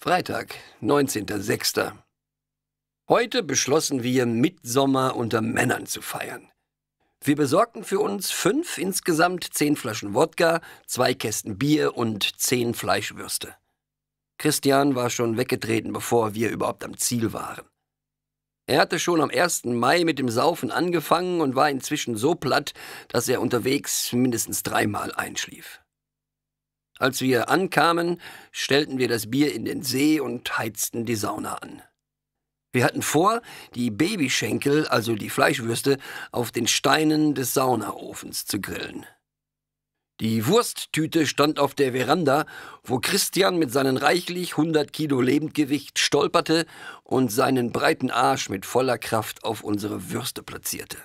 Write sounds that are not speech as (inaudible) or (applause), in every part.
Freitag, 19.06. Heute beschlossen wir, Mitsommer unter Männern zu feiern. Wir besorgten für uns fünf, insgesamt zehn Flaschen Wodka, zwei Kästen Bier und zehn Fleischwürste. Christian war schon weggetreten, bevor wir überhaupt am Ziel waren. Er hatte schon am 1. Mai mit dem Saufen angefangen und war inzwischen so platt, dass er unterwegs mindestens dreimal einschlief. Als wir ankamen, stellten wir das Bier in den See und heizten die Sauna an. Wir hatten vor, die Babyschenkel, also die Fleischwürste, auf den Steinen des Saunaofens zu grillen. Die Wursttüte stand auf der Veranda, wo Christian mit seinen reichlich 100 Kilo Lebendgewicht stolperte und seinen breiten Arsch mit voller Kraft auf unsere Würste platzierte.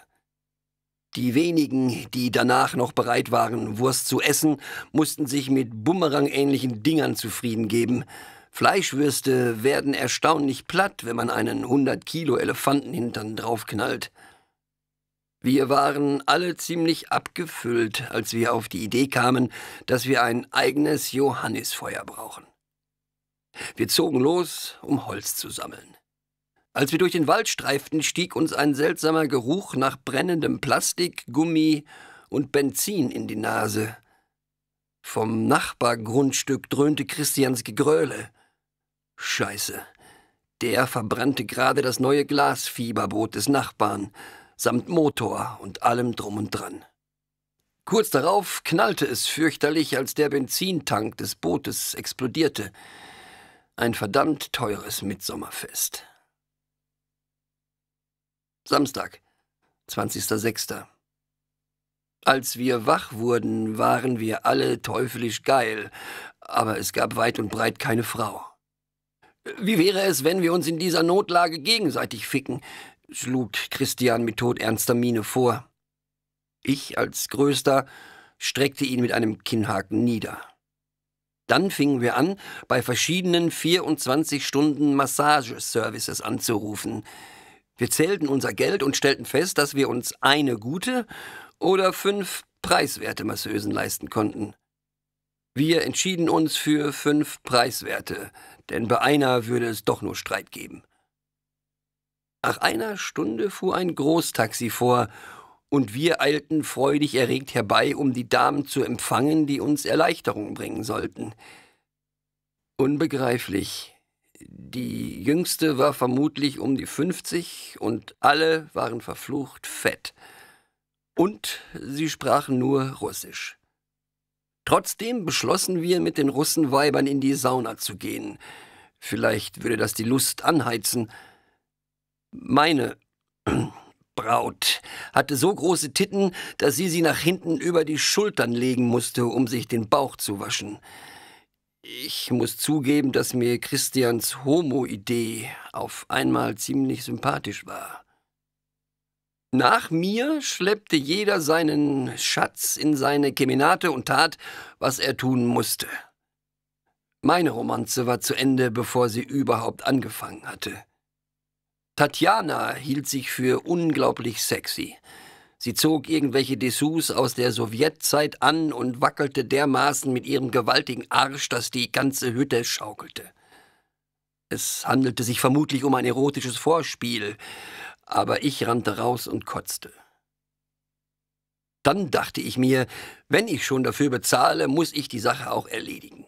Die wenigen, die danach noch bereit waren, Wurst zu essen, mussten sich mit bumerangähnlichen Dingern zufrieden geben. Fleischwürste werden erstaunlich platt, wenn man einen 100 Kilo Elefantenhintern draufknallt. Wir waren alle ziemlich abgefüllt, als wir auf die Idee kamen, dass wir ein eigenes Johannisfeuer brauchen. Wir zogen los, um Holz zu sammeln. Als wir durch den Wald streiften, stieg uns ein seltsamer Geruch nach brennendem Plastik, Gummi und Benzin in die Nase. Vom Nachbargrundstück dröhnte Christians Gegröle. Scheiße. Der verbrannte gerade das neue Glasfieberboot des Nachbarn, samt Motor und allem drum und dran. Kurz darauf knallte es fürchterlich, als der Benzintank des Bootes explodierte. Ein verdammt teures Mitsommerfest. Samstag, 20.06. Als wir wach wurden, waren wir alle teuflisch geil, aber es gab weit und breit keine Frau. Wie wäre es, wenn wir uns in dieser Notlage gegenseitig ficken? schlug Christian mit todernster Miene vor. Ich als Größter streckte ihn mit einem Kinnhaken nieder. Dann fingen wir an, bei verschiedenen 24-Stunden-Massageservices anzurufen. Wir zählten unser Geld und stellten fest, dass wir uns eine gute oder fünf preiswerte Masseusen leisten konnten. Wir entschieden uns für fünf preiswerte, denn bei einer würde es doch nur Streit geben. Nach einer Stunde fuhr ein Großtaxi vor, und wir eilten freudig erregt herbei, um die Damen zu empfangen, die uns Erleichterung bringen sollten. Unbegreiflich, die jüngste war vermutlich um die 50 und alle waren verflucht fett. Und sie sprachen nur Russisch. Trotzdem beschlossen wir, mit den Russenweibern in die Sauna zu gehen. Vielleicht würde das die Lust anheizen. Meine (clears throat) Braut hatte so große Titten, dass sie sie nach hinten über die Schultern legen musste, um sich den Bauch zu waschen. Ich muss zugeben, dass mir Christians Homo-Idee auf einmal ziemlich sympathisch war. Nach mir schleppte jeder seinen Schatz in seine Kemenate und tat, was er tun musste. Meine Romanze war zu Ende, bevor sie überhaupt angefangen hatte. Tatjana hielt sich für unglaublich sexy. Sie zog irgendwelche Dessous aus der Sowjetzeit an und wackelte dermaßen mit ihrem gewaltigen Arsch, dass die ganze Hütte schaukelte. Es handelte sich vermutlich um ein erotisches Vorspiel, aber ich rannte raus und kotzte. Dann dachte ich mir, wenn ich schon dafür bezahle, muss ich die Sache auch erledigen.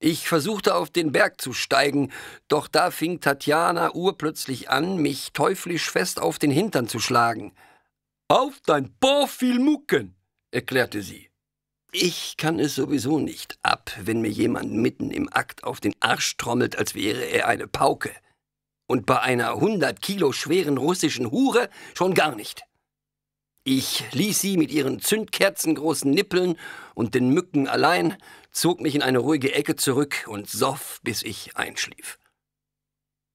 Ich versuchte auf den Berg zu steigen, doch da fing Tatjana urplötzlich an, mich teuflisch fest auf den Hintern zu schlagen – auf dein Profil mucken, erklärte sie. Ich kann es sowieso nicht ab, wenn mir jemand mitten im Akt auf den Arsch trommelt, als wäre er eine Pauke. Und bei einer hundert Kilo schweren russischen Hure schon gar nicht. Ich ließ sie mit ihren zündkerzengroßen Nippeln und den Mücken allein, zog mich in eine ruhige Ecke zurück und soff, bis ich einschlief.